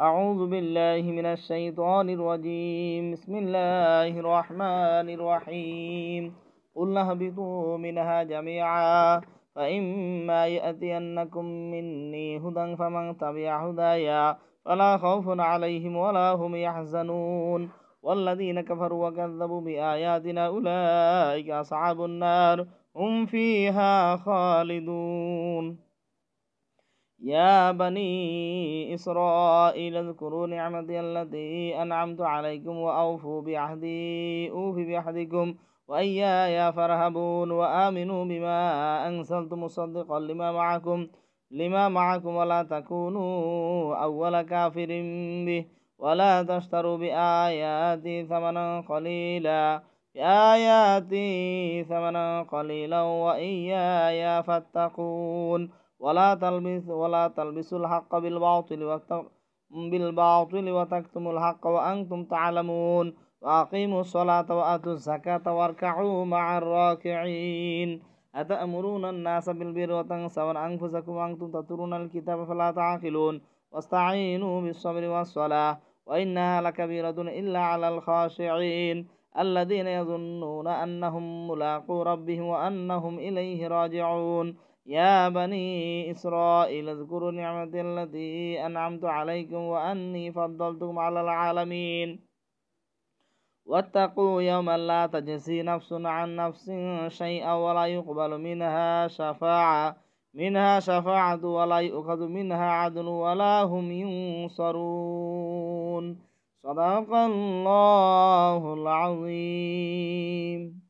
أعوذ بالله من الشيطان الرجيم بسم الله الرحمن الرحيم قل اهبطوا منها جميعا فإما يأتينكم مني هدى فمن تبع هدايا فلا خوف عليهم ولا هم يحزنون والذين كفروا وكذبوا بآياتنا أولئك أصحاب النار هم فيها خالدون يا بني إسرائيل اذكروا نعمتي التي أنعمت عليكم وأوفوا بعهدي أوف بعهدكم وإياي فارهبون وآمنوا بما أنزلت مصدقا لما معكم لما معكم ولا تكونوا أول كافر به ولا تشتروا بآياتي ثمنا قليلا بآياتي ثمنا قليلا وإياي فاتقون ولا تلبس ولا تلبسوا الحق بالباطل بالباطل وتكتموا الحق وأنتم تعلمون وأقيموا الصلاة وآتوا الزكاة واركعوا مع الراكعين أتأمرون الناس بالبر وتنسون أنفسكم وأنتم تترون الكتاب فلا تعقلون واستعينوا بالصبر والصلاة وإنها لكبيرة إلا على الخاشعين الذين يظنون أنهم ملاقو ربهم وأنهم إليه راجعون يا بني إسرائيل اذكروا نعمتي التي أنعمت عليكم وأني فضلتكم على العالمين واتقوا يوما لا تجزي نفس عن نفس شيئا ولا يقبل منها شفاعة منها شفاعة ولا يؤخذ منها عدل ولا هم ينصرون صدق الله العظيم